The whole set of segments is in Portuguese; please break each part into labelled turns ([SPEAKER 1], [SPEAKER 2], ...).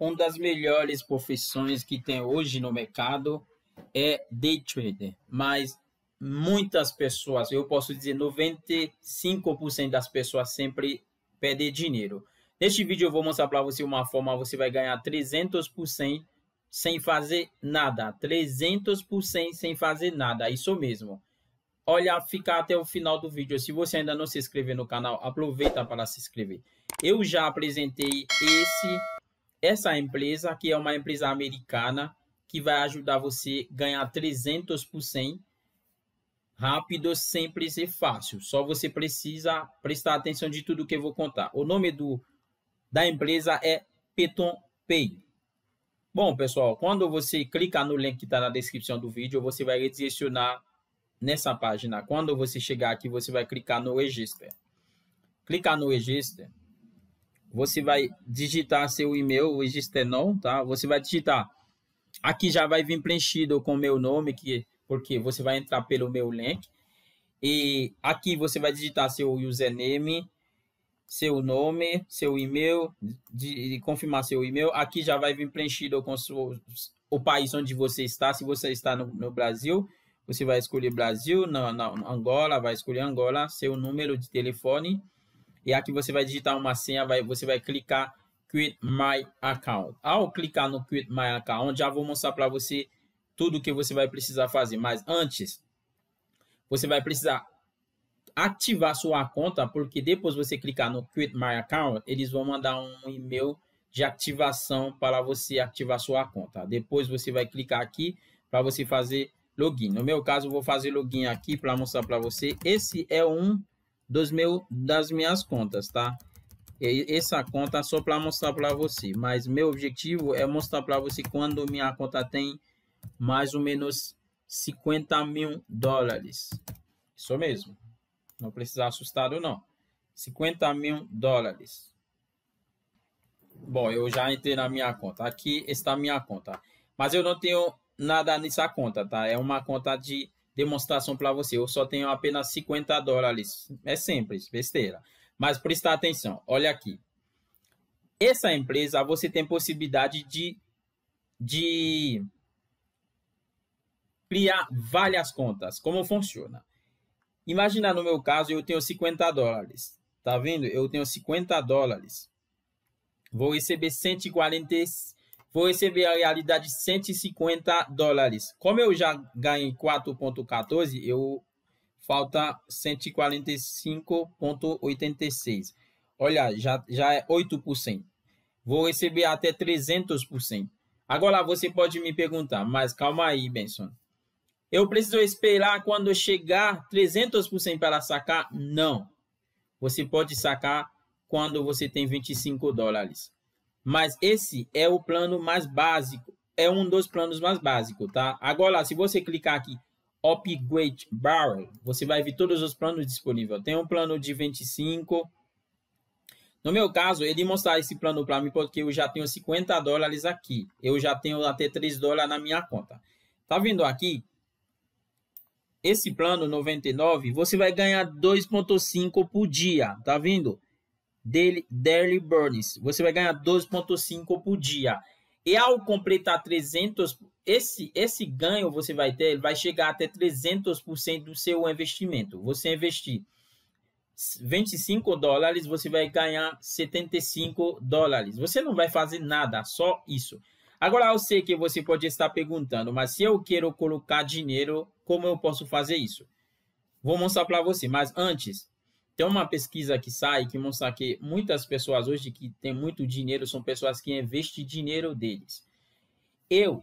[SPEAKER 1] uma das melhores profissões que tem hoje no mercado é day trader, mas muitas pessoas, eu posso dizer 95% das pessoas sempre pedem dinheiro. Neste vídeo eu vou mostrar para você uma forma você vai ganhar 300% sem fazer nada, 300% sem fazer nada, isso mesmo. Olha, fica até o final do vídeo. Se você ainda não se inscreveu no canal, aproveita para se inscrever. Eu já apresentei esse essa empresa, que é uma empresa americana, que vai ajudar você a ganhar 300% rápido, simples e fácil. Só você precisa prestar atenção de tudo que eu vou contar. O nome do, da empresa é Peton Pay. Bom, pessoal, quando você clicar no link que está na descrição do vídeo, você vai redirecionar nessa página. Quando você chegar aqui, você vai clicar no Register. Clicar no Register você vai digitar seu e-mail, o Gistenon, tá? Você vai digitar. Aqui já vai vir preenchido com meu nome, que, porque você vai entrar pelo meu link. E aqui você vai digitar seu username, seu nome, seu e-mail, de, de confirmar seu e-mail. Aqui já vai vir preenchido com seu, o país onde você está. Se você está no, no Brasil, você vai escolher Brasil, na, na Angola, vai escolher Angola, seu número de telefone e aqui você vai digitar uma senha, vai, você vai clicar Create My Account. Ao clicar no Create My Account, já vou mostrar para você tudo que você vai precisar fazer. Mas antes, você vai precisar ativar sua conta, porque depois você clicar no Create My Account, eles vão mandar um e-mail de ativação para você ativar sua conta. Depois você vai clicar aqui para você fazer login. No meu caso, vou fazer login aqui para mostrar para você. Esse é um dos meu, das minhas contas, tá? E essa conta só para mostrar para você, mas meu objetivo é mostrar para você quando minha conta tem mais ou menos 50 mil dólares. Isso mesmo. Não precisa assustado não. 50 mil dólares. Bom, eu já entrei na minha conta. Aqui está minha conta. Mas eu não tenho nada nessa conta, tá? É uma conta de demonstração para você. Eu só tenho apenas 50 dólares. É simples, besteira. Mas prestar atenção. Olha aqui. Essa empresa, você tem possibilidade de, de criar várias contas. Como funciona? Imagina no meu caso, eu tenho 50 dólares. Tá vendo? Eu tenho 50 dólares. Vou receber 140 vou receber a realidade de 150 dólares. Como eu já ganhei 4.14, eu falta 145.86. Olha, já, já é 8%. Vou receber até 300%. Agora você pode me perguntar, mas calma aí, Benson. Eu preciso esperar quando chegar 300% para sacar? Não. Você pode sacar quando você tem 25 dólares. Mas esse é o plano mais básico, é um dos planos mais básicos, tá? Agora, se você clicar aqui, Upgrade Barrel, você vai ver todos os planos disponíveis. Tem um plano de 25. No meu caso, ele é mostrar esse plano para mim porque eu já tenho 50 dólares aqui. Eu já tenho até 3 dólares na minha conta. Tá vendo aqui? Esse plano 99, você vai ganhar 2.5 por dia, tá vendo? dele, Daily Burns. Você vai ganhar 12,5 por dia. E ao completar 300, esse, esse ganho você vai ter, ele vai chegar até 300% do seu investimento. Você investir 25 dólares, você vai ganhar 75 dólares. Você não vai fazer nada, só isso. Agora eu sei que você pode estar perguntando, mas se eu quero colocar dinheiro, como eu posso fazer isso? Vou mostrar para você, mas antes, tem uma pesquisa que sai que mostra que muitas pessoas hoje que têm muito dinheiro são pessoas que investem dinheiro deles. Eu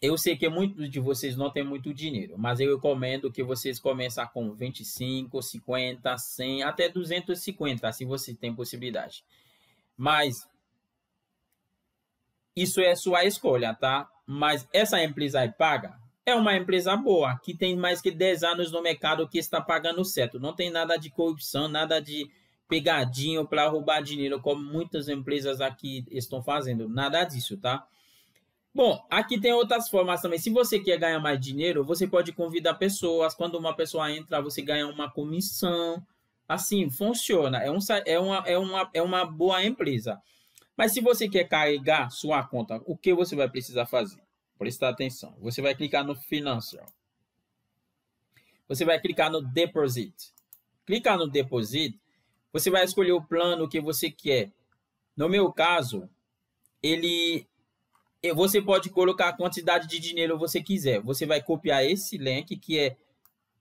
[SPEAKER 1] eu sei que muitos de vocês não têm muito dinheiro, mas eu recomendo que vocês comecem com 25, 50, 100, até 250, se você tem possibilidade. Mas isso é sua escolha, tá? Mas essa empresa é paga, é uma empresa boa, que tem mais que 10 anos no mercado que está pagando certo. Não tem nada de corrupção, nada de pegadinho para roubar dinheiro, como muitas empresas aqui estão fazendo. Nada disso, tá? Bom, aqui tem outras formas também. Se você quer ganhar mais dinheiro, você pode convidar pessoas. Quando uma pessoa entra, você ganha uma comissão. Assim, funciona. É, um, é, uma, é, uma, é uma boa empresa. Mas se você quer carregar sua conta, o que você vai precisar fazer? Presta atenção. Você vai clicar no Financial. Você vai clicar no Deposit. Clicar no Deposit, você vai escolher o plano que você quer. No meu caso, ele você pode colocar a quantidade de dinheiro que você quiser. Você vai copiar esse link que é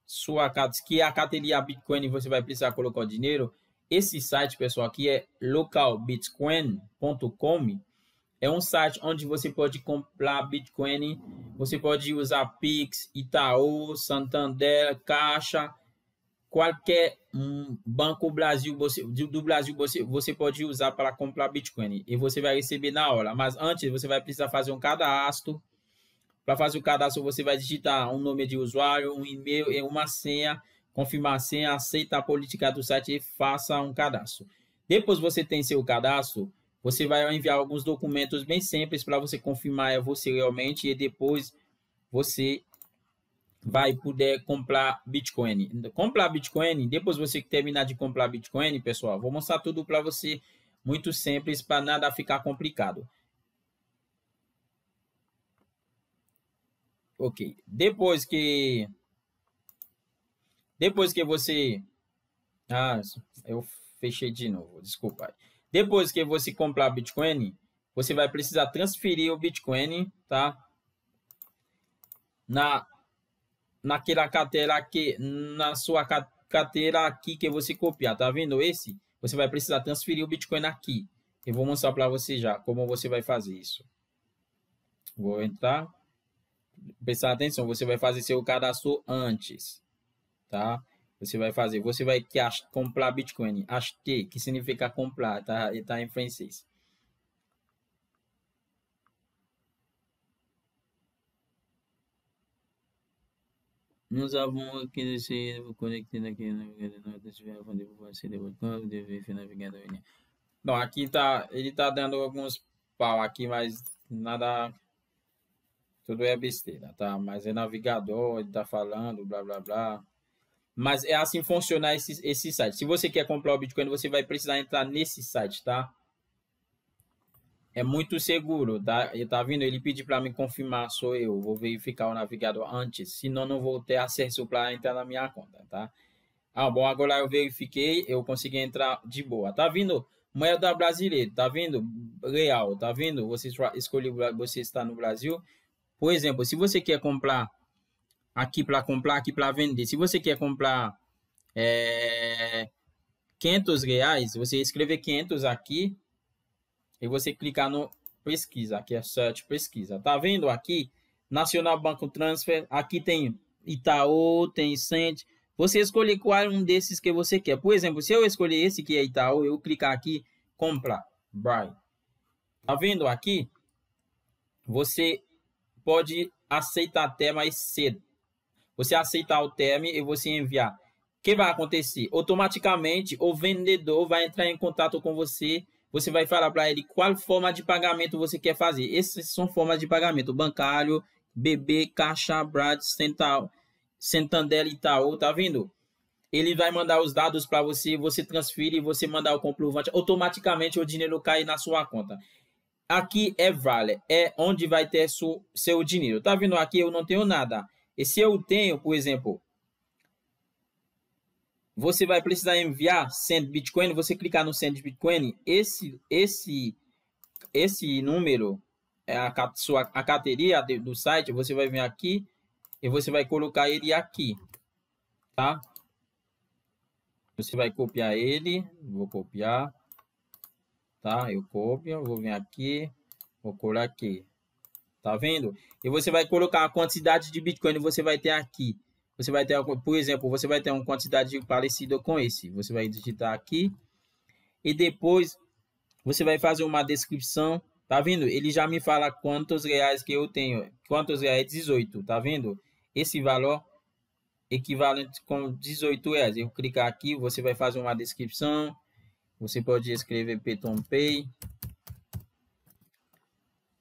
[SPEAKER 1] sua que é a categoria Bitcoin, você vai precisar colocar o dinheiro. Esse site, pessoal, aqui é localbitcoin.com é um site onde você pode comprar Bitcoin, você pode usar Pix, Itaú, Santander, Caixa, qualquer banco Brasil você, do Brasil você, você pode usar para comprar Bitcoin e você vai receber na hora. Mas antes você vai precisar fazer um cadastro. Para fazer o cadastro você vai digitar um nome de usuário, um e-mail e uma senha, confirmar a senha, aceita a política do site e faça um cadastro. Depois você tem seu cadastro, você vai enviar alguns documentos bem simples para você confirmar é você realmente e depois você vai poder comprar Bitcoin. Comprar Bitcoin, depois você terminar de comprar Bitcoin, pessoal, vou mostrar tudo para você muito simples para nada ficar complicado. Ok. Depois que depois que você ah, eu fechei de novo, desculpa. Depois que você comprar Bitcoin, você vai precisar transferir o Bitcoin, tá? Na naquela carteira que na sua carteira aqui que você copiar, tá vendo esse? Você vai precisar transferir o Bitcoin aqui. Eu vou mostrar para você já como você vai fazer isso. Vou entrar. Prestar atenção, você vai fazer seu cadastro antes, tá? Você vai fazer, você vai que ach, comprar Bitcoin, acheter, que significa comprar, tá, tá em francês. Nous avons que essayer de conectar aqui no navegador, se tiver fundo, você deve ver navegador. Não, aqui tá, ele tá dando alguns pau aqui, mas nada tudo é besteira, tá? Mas é navegador, ele tá falando, blá blá blá. Mas é assim que funciona esse, esse site. Se você quer comprar o Bitcoin, você vai precisar entrar nesse site, tá? É muito seguro, tá? Ele tá vindo, ele pediu para me confirmar, sou eu. Vou verificar o navegador antes, senão não vou ter acesso para entrar na minha conta, tá? Ah, bom, agora eu verifiquei, eu consegui entrar de boa. Tá vindo moeda brasileira, tá vindo real, tá vindo? Você escolhe, você está no Brasil. Por exemplo, se você quer comprar aqui para comprar, aqui para vender. Se você quer comprar é, 500 reais, você escrever 500 aqui e você clicar no pesquisa, aqui é search pesquisa. Tá vendo aqui? Nacional Banco Transfer, aqui tem Itaú, tem Cent. Você escolhe qual um desses que você quer. Por exemplo, se eu escolher esse que é Itaú, eu clicar aqui, comprar buy. Tá vendo aqui? Você pode aceitar até mais cedo você aceitar o termo e você enviar. O que vai acontecer? Automaticamente, o vendedor vai entrar em contato com você. Você vai falar para ele qual forma de pagamento você quer fazer. Essas são formas de pagamento: bancário, BB, Caixa, Brad, Central, Santander e tal. Tá vendo? Ele vai mandar os dados para você, você transfere, você mandar o comprovante. Automaticamente o dinheiro cai na sua conta. Aqui é Vale, é onde vai ter seu, seu dinheiro. Tá vendo aqui? Eu não tenho nada e se eu tenho, por exemplo, você vai precisar enviar 100 Bitcoin, você clicar no send Bitcoin, esse esse esse número é a sua a categoria do site, você vai vir aqui e você vai colocar ele aqui, tá? Você vai copiar ele, vou copiar, tá? Eu copio, vou vir aqui, vou colar aqui. Tá vendo? E você vai colocar a quantidade de Bitcoin que você vai ter aqui. Você vai ter, por exemplo, você vai ter uma quantidade parecida com esse. Você vai digitar aqui. E depois você vai fazer uma descrição. Tá vendo? Ele já me fala quantos reais que eu tenho. Quantos reais? 18. É tá vendo? Esse valor equivalente com 18 reais. Eu clicar aqui, você vai fazer uma descrição. Você pode escrever Peton Pay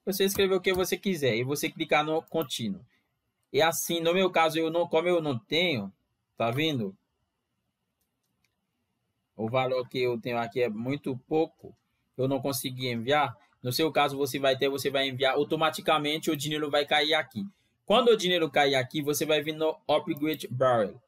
[SPEAKER 1] você escrever o que você quiser e você clicar no contínuo. E assim, no meu caso, eu não, como eu não tenho, tá vendo? O valor que eu tenho aqui é muito pouco, eu não consegui enviar. No seu caso, você vai ter, você vai enviar automaticamente, o dinheiro vai cair aqui. Quando o dinheiro cair aqui, você vai vir no Upgrade Barrel.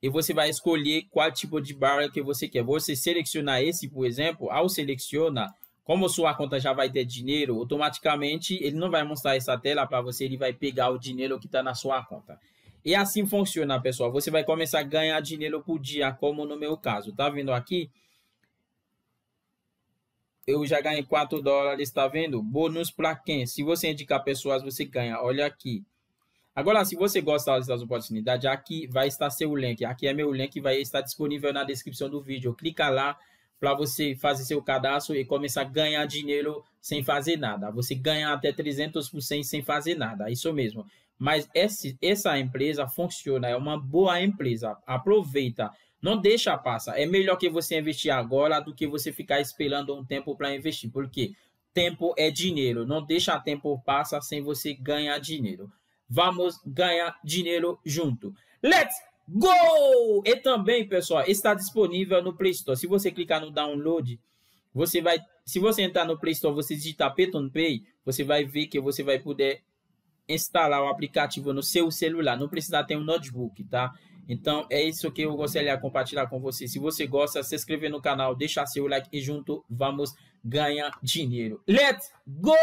[SPEAKER 1] E você vai escolher qual tipo de barrel que você quer. Você selecionar esse, por exemplo. Ao selecionar, como sua conta já vai ter dinheiro, automaticamente ele não vai mostrar essa tela para você, ele vai pegar o dinheiro que está na sua conta. E assim funciona, pessoal. Você vai começar a ganhar dinheiro por dia, como no meu caso. Tá vendo aqui? Eu já ganhei 4 dólares, tá vendo? Bônus para quem? Se você indicar pessoas, você ganha. Olha aqui. Agora, se você gosta das oportunidades, aqui vai estar seu link. Aqui é meu link, vai estar disponível na descrição do vídeo. Clica lá, para você fazer seu cadastro e começar a ganhar dinheiro sem fazer nada. Você ganha até 300% sem fazer nada, é isso mesmo. Mas esse, essa empresa funciona, é uma boa empresa. Aproveita, não deixa passar. É melhor que você investir agora do que você ficar esperando um tempo para investir, porque tempo é dinheiro. Não deixa tempo passar sem você ganhar dinheiro. Vamos ganhar dinheiro junto. Let's Go! E também, pessoal, está disponível no Play Store. Se você clicar no download, você vai. Se você entrar no Play Store, você digitar Peton Pay, você vai ver que você vai poder instalar o aplicativo no seu celular. Não precisa ter um notebook, tá? Então é isso que eu gostaria de compartilhar com você. Se você gosta, se inscrever no canal, deixar seu like e junto vamos ganhar dinheiro. Let's go!